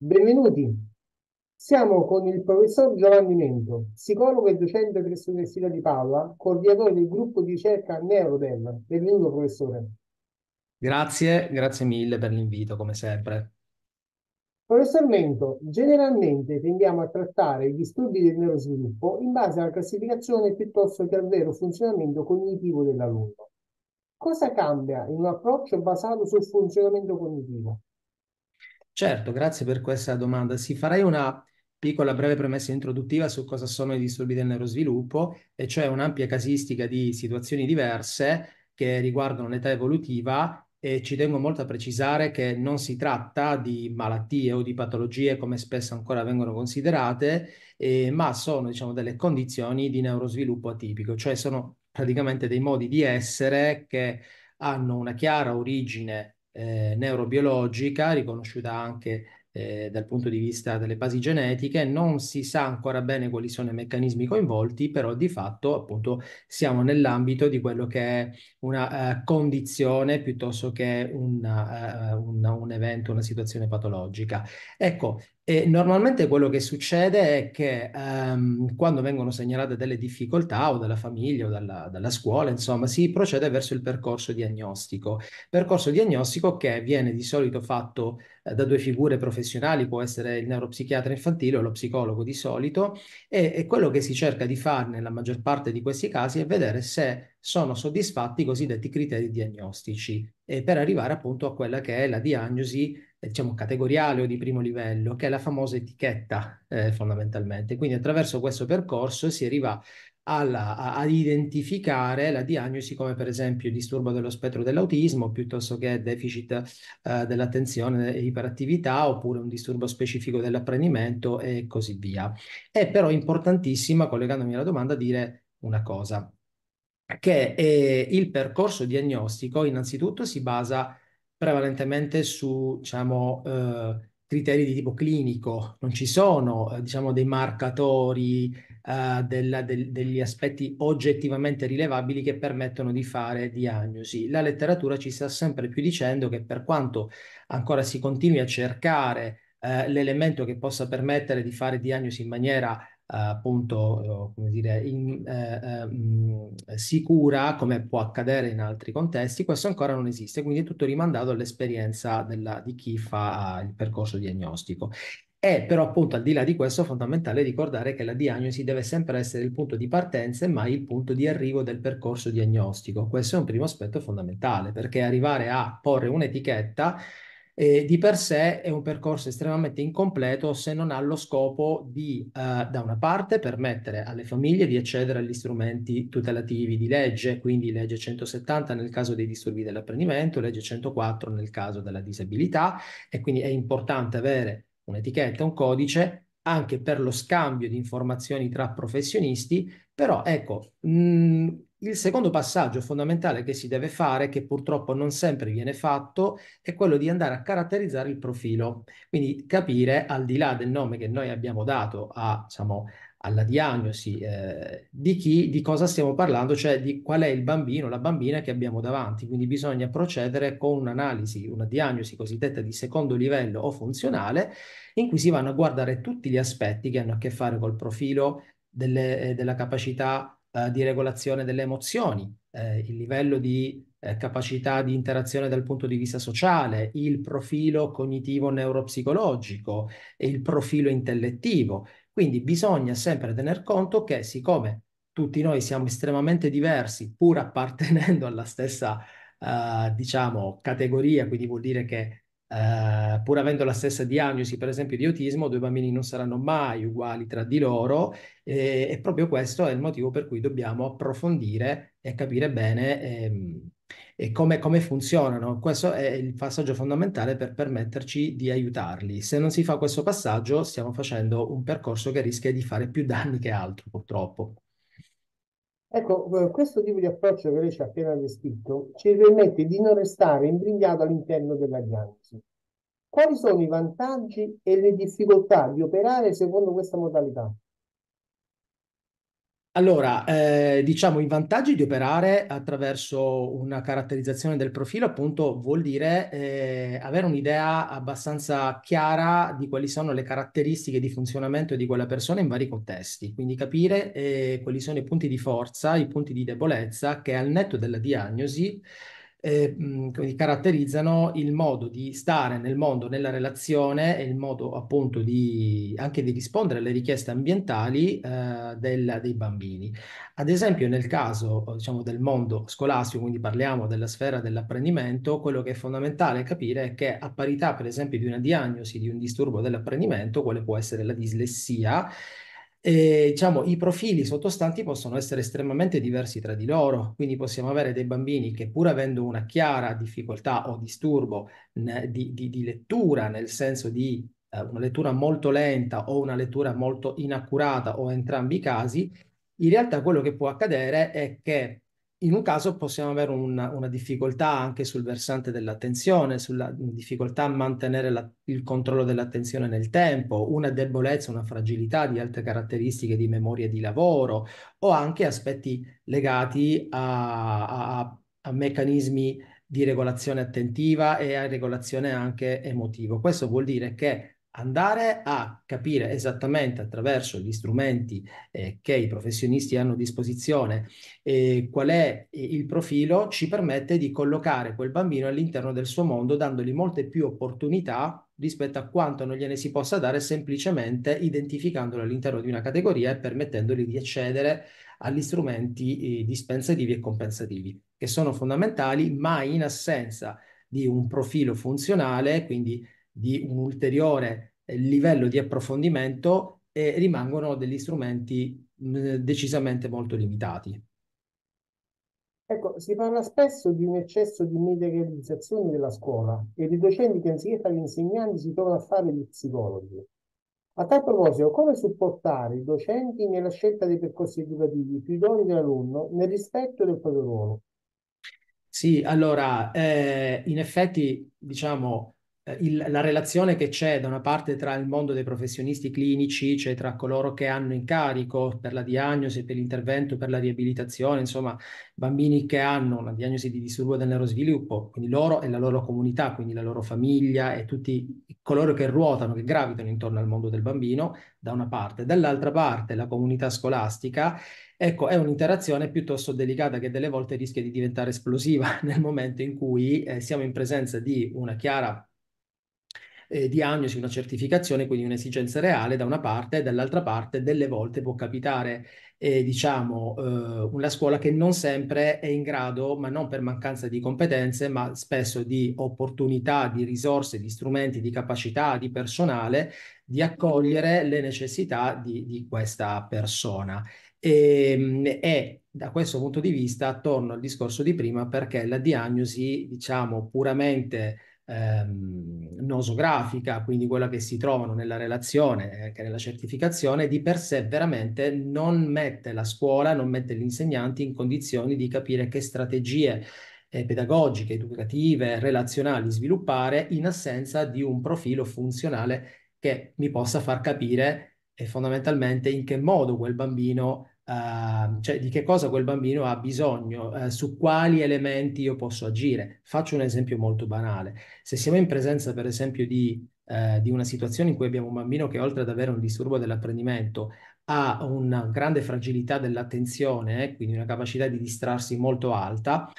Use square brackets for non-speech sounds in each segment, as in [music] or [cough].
Benvenuti. Siamo con il professor Giovanni Mento, psicologo e docente presso l'Università di Padova, coordinatore del gruppo di ricerca NeuroDev. Benvenuto, professore. Grazie, grazie mille per l'invito, come sempre. Professor Mento, generalmente tendiamo a trattare i disturbi del neurosviluppo in base alla classificazione piuttosto che al vero funzionamento cognitivo dell'alunno. Cosa cambia in un approccio basato sul funzionamento cognitivo? Certo, grazie per questa domanda. Sì, farei una piccola breve premessa introduttiva su cosa sono i disturbi del neurosviluppo, e cioè un'ampia casistica di situazioni diverse che riguardano l'età evolutiva e ci tengo molto a precisare che non si tratta di malattie o di patologie come spesso ancora vengono considerate, eh, ma sono diciamo, delle condizioni di neurosviluppo atipico, cioè sono praticamente dei modi di essere che hanno una chiara origine eh, neurobiologica, riconosciuta anche eh, dal punto di vista delle basi genetiche, non si sa ancora bene quali sono i meccanismi coinvolti, però di fatto appunto siamo nell'ambito di quello che è una uh, condizione piuttosto che una, uh, una, un evento, una situazione patologica. Ecco, e normalmente quello che succede è che ehm, quando vengono segnalate delle difficoltà o dalla famiglia o dalla, dalla, scuola, insomma, si procede verso il percorso diagnostico. Percorso diagnostico che viene di solito fatto eh, da due figure professionali, può essere il neuropsichiatra infantile o lo psicologo di solito, e, e quello che si cerca di fare nella maggior parte di questi casi è vedere se sono soddisfatti i cosiddetti criteri diagnostici e per arrivare appunto a quella che è la diagnosi diciamo, categoriale o di primo livello, che è la famosa etichetta eh, fondamentalmente. Quindi attraverso questo percorso si arriva alla, a, ad identificare la diagnosi come per esempio disturbo dello spettro dell'autismo piuttosto che deficit eh, dell'attenzione e iperattività oppure un disturbo specifico dell'apprendimento e così via. È però importantissima, collegandomi alla domanda, dire una cosa, che eh, il percorso diagnostico innanzitutto si basa prevalentemente su, diciamo, eh, criteri di tipo clinico, non ci sono, eh, diciamo, dei marcatori, eh, della, del, degli aspetti oggettivamente rilevabili che permettono di fare diagnosi. La letteratura ci sta sempre più dicendo che per quanto ancora si continui a cercare eh, l'elemento che possa permettere di fare diagnosi in maniera appunto, eh, come dire, in, eh, eh, sicura come può accadere in altri contesti, questo ancora non esiste, quindi è tutto rimandato all'esperienza della, di chi fa ah, il percorso diagnostico. È però appunto al di là di questo fondamentale ricordare che la diagnosi deve sempre essere il punto di partenza e mai il punto di arrivo del percorso diagnostico. Questo è un primo aspetto fondamentale perché arrivare a porre un'etichetta eh, di per sé è un percorso estremamente incompleto se non ha lo scopo di, eh, da una parte, permettere alle famiglie di accedere agli strumenti tutelativi di legge, quindi legge 170 nel caso dei disturbi dell'apprendimento, legge 104 nel caso della disabilità, e quindi è importante avere un'etichetta, un codice anche per lo scambio di informazioni tra professionisti, però ecco, mh, mm, il secondo passaggio fondamentale che si deve fare, che purtroppo non sempre viene fatto, è quello di andare a caratterizzare il profilo, quindi capire al di là del nome che noi abbiamo dato a, diciamo, alla diagnosi eh, di chi, di cosa stiamo parlando, cioè di qual è il bambino, la bambina che abbiamo davanti. Quindi bisogna procedere con un'analisi, una diagnosi cosiddetta di secondo livello o funzionale, in cui si vanno a guardare tutti gli aspetti che hanno a che fare col profilo, delle, eh, della capacità eh, di regolazione delle emozioni, eh, il livello di eh, capacità di interazione dal punto di vista sociale, il profilo cognitivo neuropsicologico e il profilo intellettivo. Quindi bisogna sempre tener conto che siccome tutti noi siamo estremamente diversi, pur appartenendo alla stessa, eh, diciamo, categoria, quindi vuol dire che eh, pur avendo la stessa diagnosi, per esempio, di autismo, due bambini non saranno mai uguali tra di loro eh, e proprio questo è il motivo per cui dobbiamo approfondire e capire bene ehm, e come, come, funzionano. Questo è il passaggio fondamentale per permetterci di aiutarli. Se non si fa questo passaggio, stiamo facendo un percorso che rischia di fare più danni che altro, purtroppo. Ecco, eh, questo tipo di approccio che lei ci ha appena descritto ci permette di non restare imbrigliato all'interno della diagnosi. Quali sono i vantaggi e le difficoltà di operare secondo questa modalità? Allora, eh, diciamo i vantaggi di operare attraverso una caratterizzazione del profilo, appunto, vuol dire eh, avere un'idea abbastanza chiara di quali sono le caratteristiche di funzionamento di quella persona in vari contesti, quindi capire eh, quali sono i punti di forza, i punti di debolezza che al netto della diagnosi eh, mh, mhmm, caratterizzano il modo di stare nel mondo, nella relazione e il modo appunto di, anche di rispondere alle richieste ambientali eh, del, dei bambini. Ad esempio nel caso diciamo, del mondo scolastico, quindi parliamo della sfera dell'apprendimento, quello che è fondamentale capire è che a parità per esempio di una diagnosi di un disturbo dell'apprendimento, quale può essere la dislessia, eh, diciamo, i profili sottostanti possono essere estremamente diversi tra di loro, quindi possiamo avere dei bambini che pur avendo una chiara difficoltà o disturbo n- di, di, di, lettura, nel senso di eh, una lettura molto lenta o una lettura molto inaccurata o entrambi i casi, in realtà quello che può accadere è che in un caso possiamo avere una, una difficoltà anche sul versante dell'attenzione, sulla difficoltà a mantenere la, il controllo dell'attenzione nel tempo, una debolezza, una fragilità di altre caratteristiche di memoria di lavoro, o anche aspetti legati a, a, a meccanismi di regolazione attentiva e a regolazione anche emotiva. Questo vuol dire che andare a capire esattamente attraverso gli strumenti eh, che i professionisti hanno a disposizione eh, qual è il profilo ci permette di collocare quel bambino all'interno del suo mondo dandogli molte più opportunità rispetto a quanto non gliene si possa dare semplicemente identificandolo all'interno di una categoria e permettendogli di accedere agli strumenti eh, dispensativi e compensativi che sono fondamentali ma in assenza di un profilo funzionale quindi di un ulteriore eh, livello di approfondimento e rimangono degli strumenti mm, decisamente molto limitati. Ecco, si parla spesso di un eccesso di medializzazione della scuola e di docenti che anziché fare gli insegnanti si trovano a fare gli psicologi. A tal proposito, come supportare i docenti nella scelta dei percorsi educativi più idonei dell'alunno nel rispetto del proprio ruolo? Sì, allora, eh, in effetti, diciamo, eh, il, la relazione che c'è da una parte tra il mondo dei professionisti clinici, cioè tra coloro che hanno incarico per la diagnosi, per l'intervento, per la riabilitazione, insomma, bambini che hanno una diagnosi di disturbo del neurosviluppo, quindi loro e la loro comunità, quindi la loro famiglia e tutti coloro che ruotano, che gravitano intorno al mondo del bambino, da una parte, dall'altra parte la comunità scolastica. Ecco, è un'interazione piuttosto delicata che delle volte rischia di diventare esplosiva [laughs] nel momento in cui eh, siamo in presenza di una chiara eh, diagnosi, una certificazione, quindi un'esigenza reale da una parte e dall'altra parte delle volte può capitare eh, diciamo, eh, una scuola che non sempre è in grado, ma non per mancanza di competenze, ma spesso di opportunità, di risorse, di strumenti, di capacità, di personale, di accogliere le necessità di, di questa persona. E, ehm, e, da questo punto di vista torno al discorso di prima perché la diagnosi, diciamo, puramente ehm, nosografica, quindi quella che si trovano nella relazione, eh, che nella certificazione, di per sé veramente non mette la scuola, non mette gli insegnanti in condizioni di capire che strategie eh, pedagogiche, educative, relazionali sviluppare in assenza di un profilo funzionale che mi possa far capire eh, fondamentalmente in che modo quel bambino Uh, cioè di che cosa quel bambino ha bisogno, uh, su quali elementi io posso agire. Faccio un esempio molto banale. Se siamo in presenza, per esempio, di, uh, di una situazione in cui abbiamo un bambino che, oltre ad avere un disturbo dell'apprendimento, ha una grande fragilità dell'attenzione, eh, quindi una capacità di distrarsi molto alta.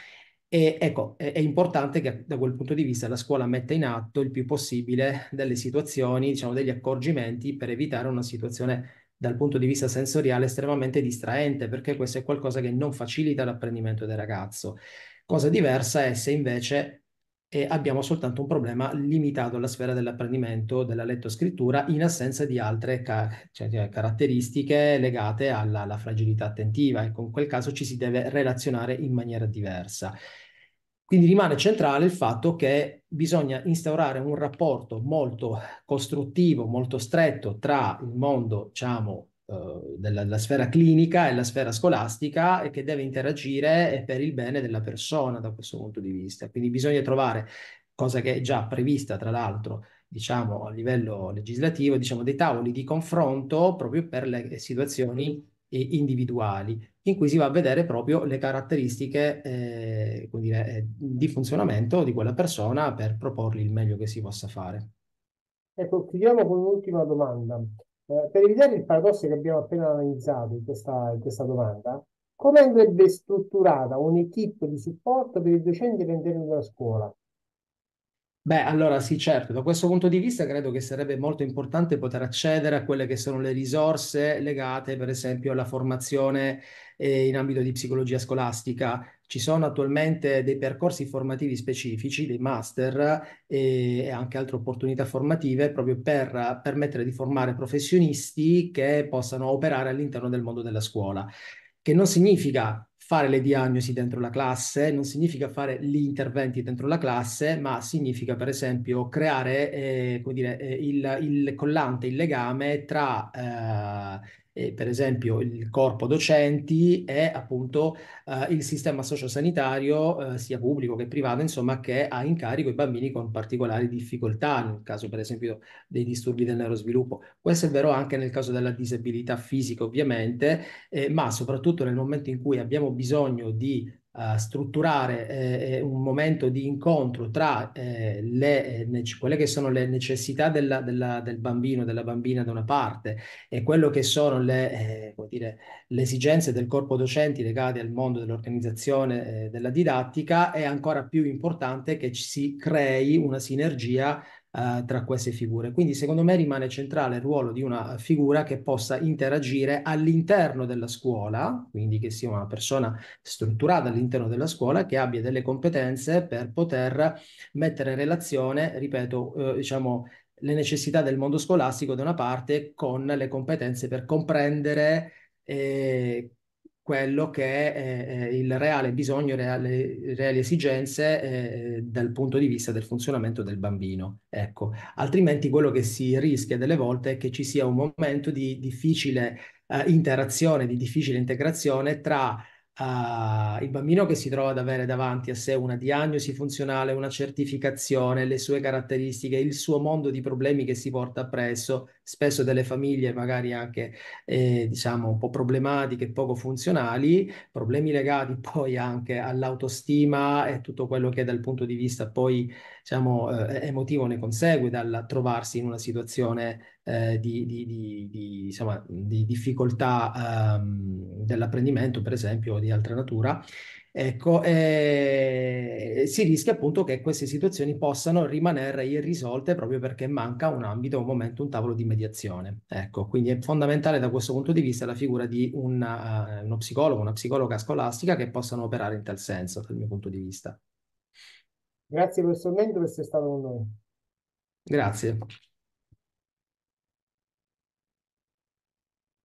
E ecco, è, importante che da quel punto di vista la scuola metta in atto il più possibile delle situazioni, diciamo degli accorgimenti per evitare una situazione dal punto di vista sensoriale estremamente distraente, perché questo è qualcosa che non facilita l'apprendimento del ragazzo. Cosa diversa è se invece eh, abbiamo soltanto un problema limitato alla sfera dell'apprendimento della lettoscrittura in assenza di altre ca- cioè, caratteristiche legate alla, alla fragilità attentiva. e con quel caso ci si deve relazionare in maniera diversa. Quindi rimane centrale il fatto che bisogna instaurare un rapporto molto costruttivo, molto stretto tra il mondo, diciamo, eh, della, della, sfera clinica e la sfera scolastica e che deve interagire per il bene della persona da questo punto di vista. Quindi bisogna trovare, cosa che è già prevista tra l'altro, diciamo, a livello legislativo, diciamo, dei tavoli di confronto proprio per le situazioni e individuali, in cui si va a vedere proprio le caratteristiche eh, dire, eh, di funzionamento di quella persona per proporgli il meglio che si possa fare. Ecco, chiudiamo con un'ultima domanda. Eh, per evitare il paradosso che abbiamo appena analizzato in questa, in questa domanda, come andrebbe strutturata un'equipe di supporto per i docenti all'interno della scuola? Beh, allora sì, certo, da questo punto di vista credo che sarebbe molto importante poter accedere a quelle che sono le risorse legate, per esempio, alla formazione eh, in ambito di psicologia scolastica. Ci sono attualmente dei percorsi formativi specifici, dei master eh, e, anche altre opportunità formative proprio per permettere di formare professionisti che possano operare all'interno del mondo della scuola, che non significa fare le diagnosi dentro la classe, non significa fare gli interventi dentro la classe, ma significa per esempio creare eh, dire, eh, il, il, collante, il legame tra eh, eh, per esempio il corpo docenti è appunto eh, il sistema sociosanitario, eh, sia pubblico che privato, insomma, che ha in carico i bambini con particolari difficoltà, nel caso per esempio dei disturbi del neurosviluppo. Questo è vero anche nel caso della disabilità fisica, ovviamente, eh, ma soprattutto nel momento in cui abbiamo bisogno di strutturare eh, eh, un momento di incontro tra eh, le, eh, quelle che sono le necessità della, della, del bambino, della bambina da una parte e quello che sono le, eh, dire, le esigenze del corpo docenti legate al mondo dell'organizzazione eh, della didattica, è ancora più importante che ci si crei una sinergia eh, tra queste figure. Quindi secondo me rimane centrale il ruolo di una figura che possa interagire all'interno della scuola, quindi che sia una persona strutturata all'interno della scuola, che abbia delle competenze per poter mettere in relazione, ripeto, eh, diciamo, le necessità del mondo scolastico da una parte con le competenze per comprendere eh, quello che è eh, il reale bisogno, le reali esigenze eh, dal punto di vista del funzionamento del bambino. Ecco. Altrimenti quello che si rischia delle volte è che ci sia un momento di difficile eh, interazione, di difficile integrazione tra Uh, il bambino che si trova ad avere davanti a sé una diagnosi funzionale, una certificazione, le sue caratteristiche, il suo mondo di problemi che si porta appresso, spesso delle famiglie magari anche eh, diciamo un po' problematiche, poco funzionali, problemi legati [laughs] poi anche all'autostima e tutto quello che dal punto di vista poi diciamo eh, emotivo ne consegue dal trovarsi in una situazione eh, di, di, di, insomma, di, difficoltà ehm, dell'apprendimento, per esempio, o di altra natura, ecco, eh, si rischia appunto che queste situazioni possano rimanere irrisolte proprio perché manca un ambito, un momento, un tavolo di mediazione. Ecco, quindi è fondamentale da questo punto di vista la figura di una, eh, uno psicologo, una psicologa scolastica che possano operare in tal senso, dal mio punto di vista. Grazie professor Mendo per essere stato con noi. Grazie.